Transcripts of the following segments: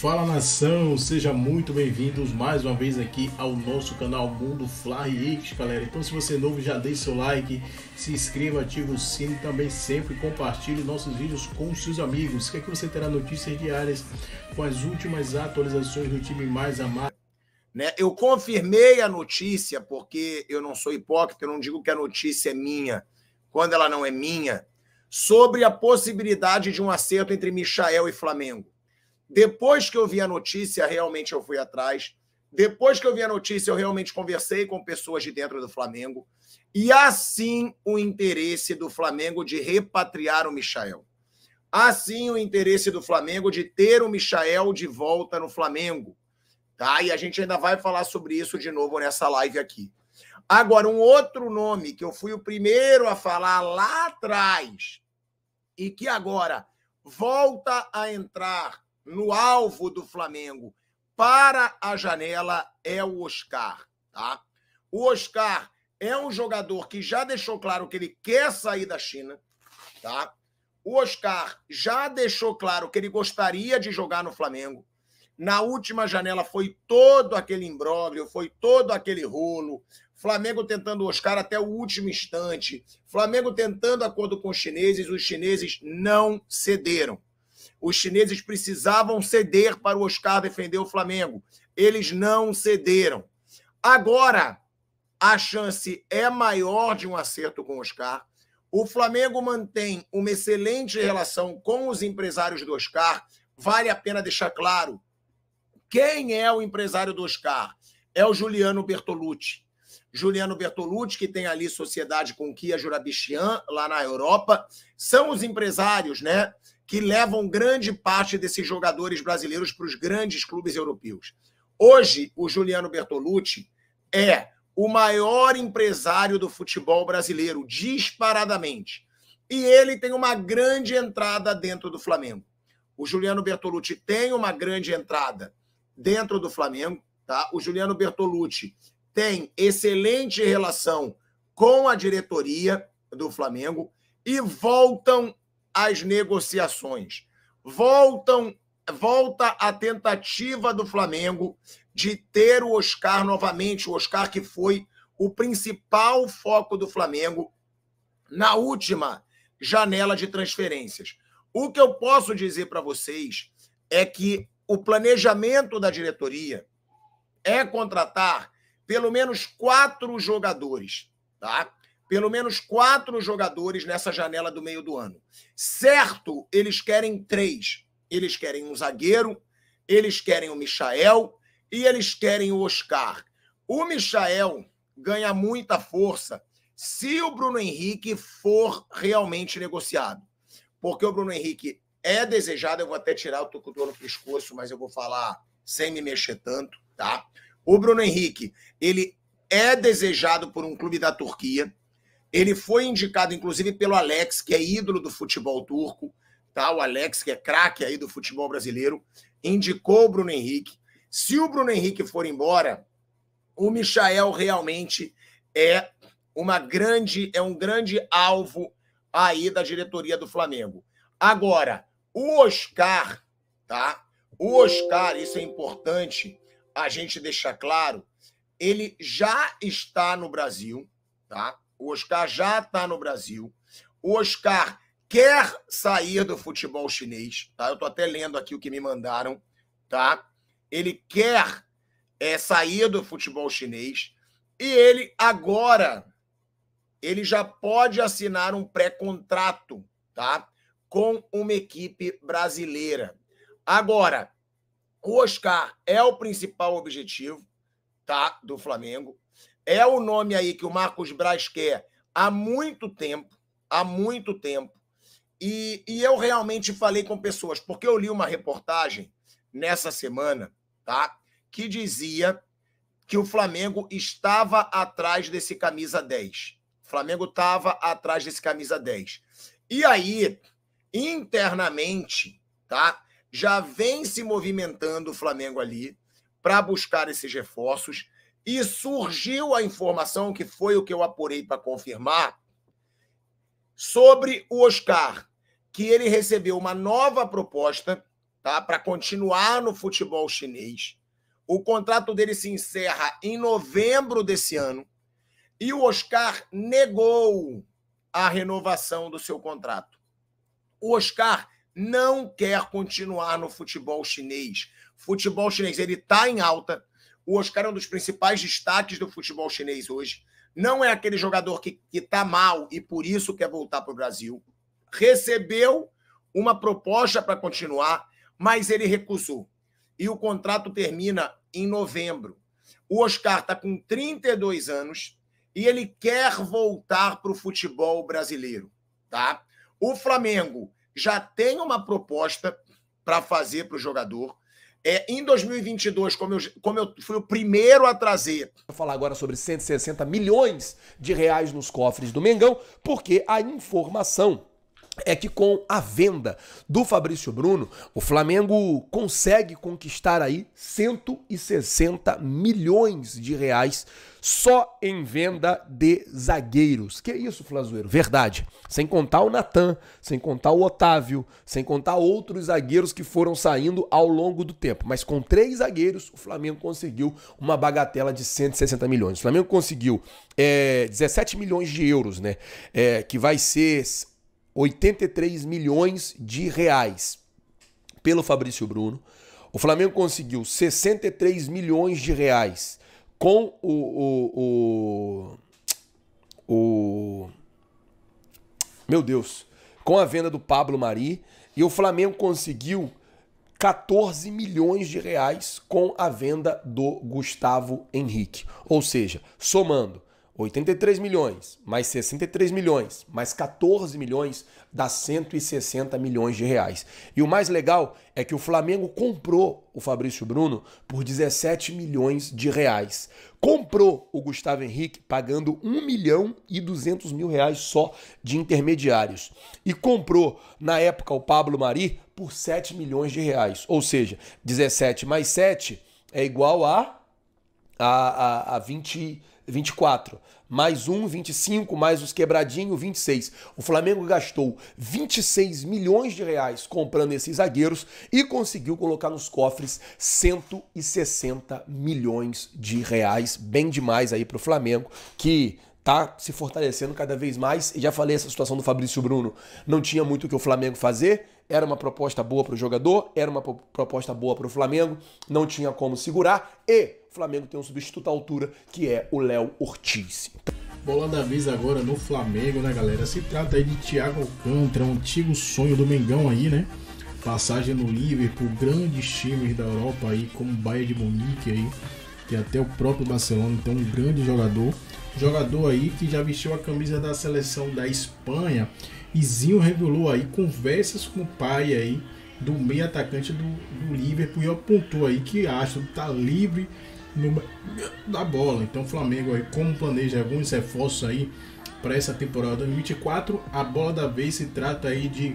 Fala nação, seja muito bem-vindos mais uma vez aqui ao nosso canal Mundo Fly X, galera. Então, se você é novo, já deixe seu like, se inscreva, ative o sino também sempre compartilhe nossos vídeos com seus amigos, que aqui você terá notícias diárias com as últimas atualizações do time mais amado. Né? Eu confirmei a notícia porque eu não sou hipócrita, eu não digo que a notícia é minha quando ela não é minha, sobre a possibilidade de um acerto entre Michael e Flamengo. Depois que eu vi a notícia, realmente eu fui atrás. Depois que eu vi a notícia, eu realmente conversei com pessoas de dentro do Flamengo. E assim o interesse do Flamengo de repatriar o Michael. Assim o interesse do Flamengo de ter o Michael de volta no Flamengo. Tá? E a gente ainda vai falar sobre isso de novo nessa live aqui. Agora, um outro nome que eu fui o primeiro a falar lá atrás e que agora volta a entrar no alvo do Flamengo para a janela é o Oscar, tá? O Oscar é um jogador que já deixou claro que ele quer sair da China, tá? O Oscar já deixou claro que ele gostaria de jogar no Flamengo. Na última janela foi todo aquele imbróglio, foi todo aquele rolo. Flamengo tentando o Oscar até o último instante. Flamengo tentando acordo com os chineses, os chineses não cederam. Os chineses precisavam ceder para o Oscar defender o Flamengo. Eles não cederam. Agora, a chance é maior de um acerto com o Oscar. O Flamengo mantém uma excelente relação com os empresários do Oscar. Vale a pena deixar claro quem é o empresário do Oscar. É o Juliano Bertolucci. Juliano Bertolucci, que tem ali sociedade com Kia Jurabichian, lá na Europa, são os empresários, né? que levam grande parte desses jogadores brasileiros para os grandes clubes europeus. Hoje, o Juliano Bertolucci é o maior empresário do futebol brasileiro, disparadamente. E ele tem uma grande entrada dentro do Flamengo. O Juliano Bertolucci tem uma grande entrada dentro do Flamengo, tá? O Juliano Bertolucci tem excelente relação com a diretoria do Flamengo e voltam as negociações. Voltam, volta a tentativa do Flamengo de ter o Oscar novamente, o Oscar que foi o principal foco do Flamengo na última janela de transferências. O que eu posso dizer para vocês é que o planejamento da diretoria é contratar pelo menos quatro jogadores, tá? pelo menos quatro jogadores nessa janela do meio do ano. Certo, eles querem três. Eles querem um zagueiro, eles querem o Michael e eles querem o Oscar. O Michael ganha muita força se o Bruno Henrique for realmente negociado. Porque o Bruno Henrique é desejado, eu vou até tirar o tocador no pescoço, mas eu vou falar sem me mexer tanto, tá? O Bruno Henrique, ele é desejado por um clube da Turquia. Ele foi indicado, inclusive, pelo Alex, que é ídolo do futebol turco, tá? O Alex, que é craque aí do futebol brasileiro, indicou o Bruno Henrique. Se o Bruno Henrique for embora, o Michael realmente é uma grande, é um grande alvo aí da diretoria do Flamengo. Agora, o Oscar, tá? O Oscar, isso é importante a gente deixar claro, ele já está no Brasil, tá? O Oscar já está no Brasil. O Oscar quer sair do futebol chinês, tá? Eu estou até lendo aqui o que me mandaram, tá? Ele quer é, sair do futebol chinês e ele agora ele já pode assinar um pré-contrato, tá? Com uma equipe brasileira. Agora, o Oscar é o principal objetivo, tá? Do Flamengo é o nome aí que o Marcos Braz quer há muito tempo, há muito tempo. E, e eu realmente falei com pessoas, porque eu li uma reportagem nessa semana, tá? Que dizia que o Flamengo estava atrás desse camisa 10. O Flamengo estava atrás desse camisa 10. E aí, internamente, tá? Já vem se movimentando o Flamengo ali para buscar esses reforços. E surgiu a informação, que foi o que eu apurei para confirmar, sobre o Oscar, que ele recebeu uma nova proposta tá, para continuar no futebol chinês. O contrato dele se encerra em novembro desse ano e o Oscar negou a renovação do seu contrato. O Oscar não quer continuar no futebol chinês. Futebol chinês ele está em alta, o Oscar é um dos principais destaques do futebol chinês hoje. Não é aquele jogador que está mal e por isso quer voltar para o Brasil. Recebeu uma proposta para continuar, mas ele recusou. E o contrato termina em novembro. O Oscar está com 32 anos e ele quer voltar para o futebol brasileiro. tá? O Flamengo já tem uma proposta para fazer para o jogador. É, em 2022, como eu, como eu fui o primeiro a trazer. Vou falar agora sobre 160 milhões de reais nos cofres do Mengão, porque a informação é que com a venda do Fabrício Bruno, o Flamengo consegue conquistar aí 160 milhões de reais só em venda de zagueiros. Que é isso, Flazoeiro? Verdade. Sem contar o Natan, sem contar o Otávio, sem contar outros zagueiros que foram saindo ao longo do tempo. Mas com três zagueiros, o Flamengo conseguiu uma bagatela de 160 milhões. O Flamengo conseguiu é, eh, 17 milhões de euros, né? É, que vai ser 83 milhões de reais pelo Fabrício Bruno. O Flamengo conseguiu 63 milhões de reais com o, o, o, o meu Deus, com a venda do Pablo Mari e o Flamengo conseguiu 14 milhões de reais com a venda do Gustavo Henrique. Ou seja, somando 83 milhões, mais 63 milhões, mais 14 milhões, dá 160 milhões de reais. E o mais legal é que o Flamengo comprou o Fabrício Bruno por 17 milhões de reais. Comprou o Gustavo Henrique pagando 1 milhão e 200 mil reais só de intermediários. E comprou, na época, o Pablo Mari por 7 milhões de reais. Ou seja, 17 mais 7 é igual a, a, a, a 20 24. Mais um, 25, mais os quebradinhos, 26. O Flamengo gastou 26 milhões de reais comprando esses zagueiros e conseguiu colocar nos cofres 160 milhões de reais. Bem demais aí para o Flamengo, que tá se fortalecendo cada vez mais. E já falei essa situação do Fabrício Bruno. Não tinha muito o que o Flamengo fazer era uma proposta boa para o jogador, era uma proposta boa para o Flamengo, não tinha como segurar e o Flamengo tem um substituto à altura que é o Léo Ortiz. Bola da vez agora no Flamengo, né, galera? Se trata aí de Thiago Alcântara, um antigo sonho do Mengão aí, né? Passagem no Liverpool, grandes times da Europa aí, como Bayern de Munique aí, que até o próprio Barcelona, então um grande jogador. Jogador aí que já vestiu a camisa da seleção da Espanha Izinho revelou aí conversas com o pai aí do meio atacante do, do Liverpool e apontou aí que que tá livre no, da bola. Então o Flamengo aí, como planeja alguns reforços aí para essa temporada 2024, a bola da vez se trata aí de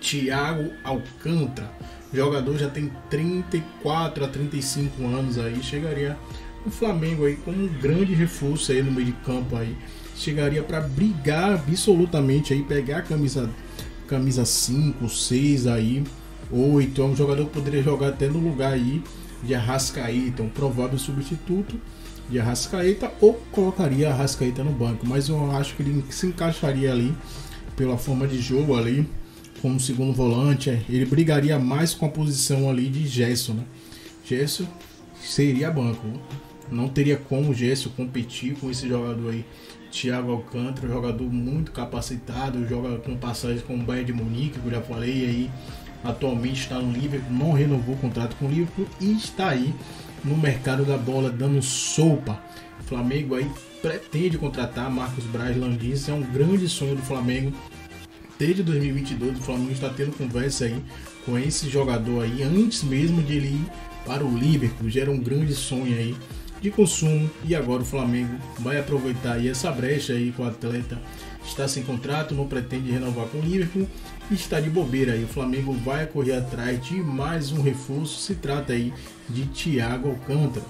Thiago Alcântara. O jogador já tem 34 a 35 anos aí, chegaria o Flamengo aí como um grande reforço aí no meio de campo aí chegaria para brigar absolutamente aí pegar a camisa camisa 5, 6 aí, 8, é um jogador que poderia jogar até no lugar aí de Arrascaeta, um provável substituto de Arrascaeta ou colocaria Arrascaeta no banco, mas eu acho que ele se encaixaria ali pela forma de jogo ali como segundo volante, é, ele brigaria mais com a posição ali de Gerson, né? Gerson seria banco. Não teria como o Gesso competir com esse jogador aí. Thiago Alcântara, jogador muito capacitado, joga com passagens com o Bayern de Munique, que eu já falei aí. Atualmente está no Liverpool, não renovou o contrato com o Liverpool e está aí no mercado da bola dando sopa. O Flamengo aí pretende contratar Marcos Braz Landis, é um grande sonho do Flamengo. Desde 2022 o Flamengo está tendo conversa aí com esse jogador aí antes mesmo de ele ir para o Liverpool. Gera um grande sonho aí de consumo. E agora o Flamengo vai aproveitar aí essa brecha aí com o atleta está sem contrato, não pretende renovar com o Liverpool e está de bobeira aí. O Flamengo vai correr atrás de mais um reforço. Se trata aí de Thiago Alcântara.